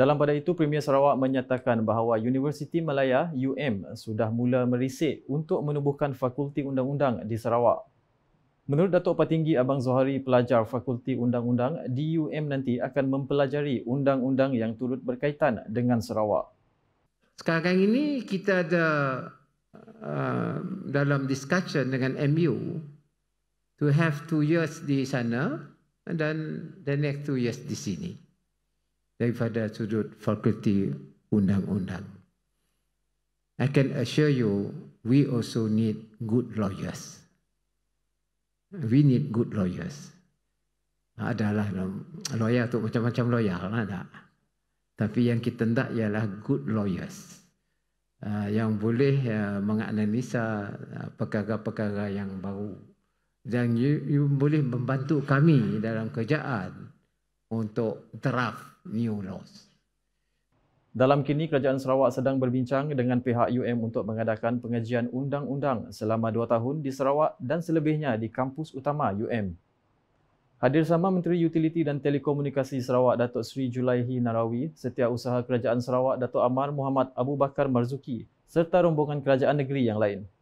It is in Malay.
Dalam pada itu, Premier Sarawak menyatakan bahawa Universiti Malaya UM sudah mula merisik untuk menubuhkan Fakulti Undang-Undang di Sarawak. Menurut Datuk Patinggi Abang Zohari, pelajar Fakulti Undang-Undang di UM nanti akan mempelajari undang-undang yang turut berkaitan dengan Sarawak. Sekarang ini kita ada uh, dalam discussion dengan MU to have two years di sana dan the next two years di sini daripada sudut fakulti undang-undang. I can assure you, we also need good lawyers. We need good lawyers. Adalah lawyer tu macam-macam lawyer lah tak? Tapi yang kita hendak ialah good lawyers. Ah, yang boleh uh, ah, menganalisa ah, perkara-perkara yang baru. Dan you, you boleh membantu kami dalam kerjaan untuk draft new laws. Dalam kini, Kerajaan Sarawak sedang berbincang dengan pihak UM untuk mengadakan pengajian undang-undang selama dua tahun di Sarawak dan selebihnya di kampus utama UM. Hadir sama Menteri Utiliti dan Telekomunikasi Sarawak Datuk Sri Julaihi Narawi, Setiausaha Kerajaan Sarawak Datuk Amar Muhammad Abu Bakar Marzuki serta rombongan kerajaan negeri yang lain.